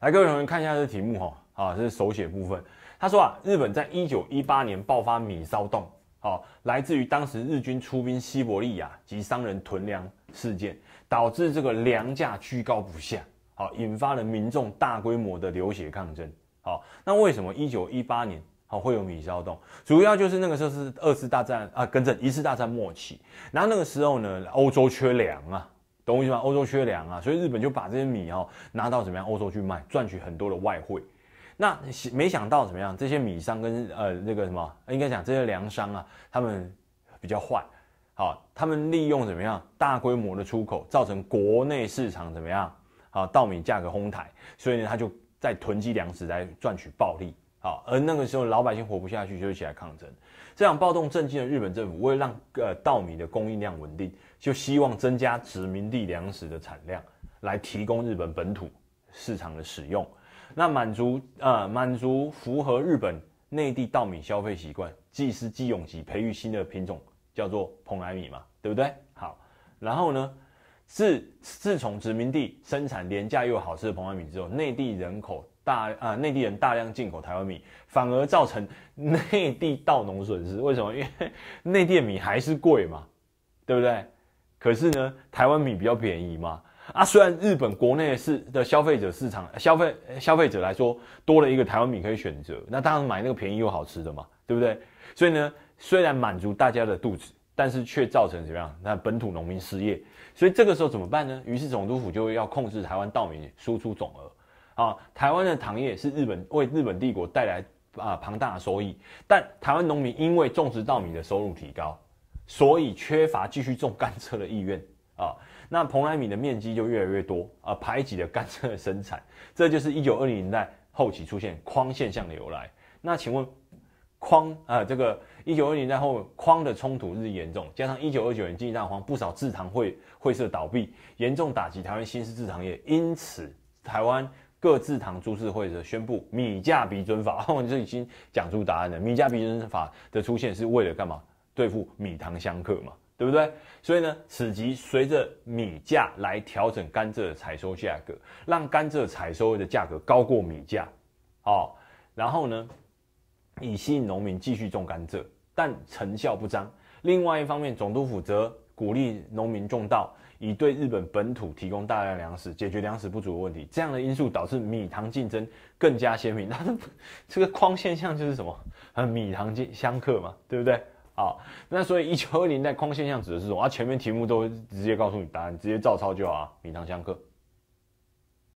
来，各位同学看一下这题目哈，啊，这是手写部分。他说啊，日本在一九一八年爆发米骚动，好，来自于当时日军出兵西伯利亚及商人囤粮事件，导致这个粮价居高不下，好，引发了民众大规模的流血抗争。好，那为什么一九一八年好会有米骚动？主要就是那个时候是二次大战啊，跟着一次大战末期，然后那个时候呢，欧洲缺粮啊。东西嘛，欧洲缺粮啊，所以日本就把这些米哦拿到怎么样欧洲去卖，赚取很多的外汇。那没想到怎么样，这些米商跟呃那个什么应该讲这些粮商啊，他们比较坏，好，他们利用怎么样大规模的出口，造成国内市场怎么样啊，稻米价格哄抬，所以呢，他就在囤积粮食来赚取暴利。好，而那个时候老百姓活不下去，就起来抗争。这场暴动震惊了日本政府，为了让呃稻米的供应量稳定，就希望增加殖民地粮食的产量，来提供日本本土市场的使用。那满足呃满足符合日本内地稻米消费习惯，即是即用，及培育新的品种，叫做蓬莱米嘛，对不对？好，然后呢？自自从殖民地生产廉价又好吃的膨化米之后，内地人口大啊，内地人大量进口台湾米，反而造成内地稻农损失。为什么？因为内地的米还是贵嘛，对不对？可是呢，台湾米比较便宜嘛。啊，虽然日本国内市的消费者市场消费消费者来说，多了一个台湾米可以选择，那当然买那个便宜又好吃的嘛，对不对？所以呢，虽然满足大家的肚子。但是却造成怎么样？那本土农民失业，所以这个时候怎么办呢？于是总督府就要控制台湾稻米输出总额啊。台湾的糖业是日本为日本帝国带来啊庞大的收益，但台湾农民因为种植稻米的收入提高，所以缺乏继续种甘蔗的意愿啊。那蓬莱米的面积就越来越多啊，排挤了甘蔗的生产，这就是一九二零年代后期出现框现象的由来。那请问？框啊，这个一九二零年后框的冲突日益严重，加上一九二九年经济大荒，不少制糖会会社倒闭，严重打击台湾新式制糖业。因此，台湾各制糖株式会社宣布米价比准法，我这已经讲出答案了。米价比准法的出现是为了干嘛？对付米糖相克嘛，对不对？所以呢，此即随着米价来调整甘蔗的采收价格，让甘蔗采收的价格高过米价。好，然后呢？以吸引农民继续种甘蔗，但成效不彰。另外一方面，总督府则鼓励农民种稻，以对日本本土提供大量粮食，解决粮食不足的问题。这样的因素导致米糖竞争更加鲜明。那这个框现象就是什么？米糖相克嘛，对不对？好，那所以一九二零代框现象指的是什么？啊，前面题目都直接告诉你答案，直接照抄就好啊。米糖相克。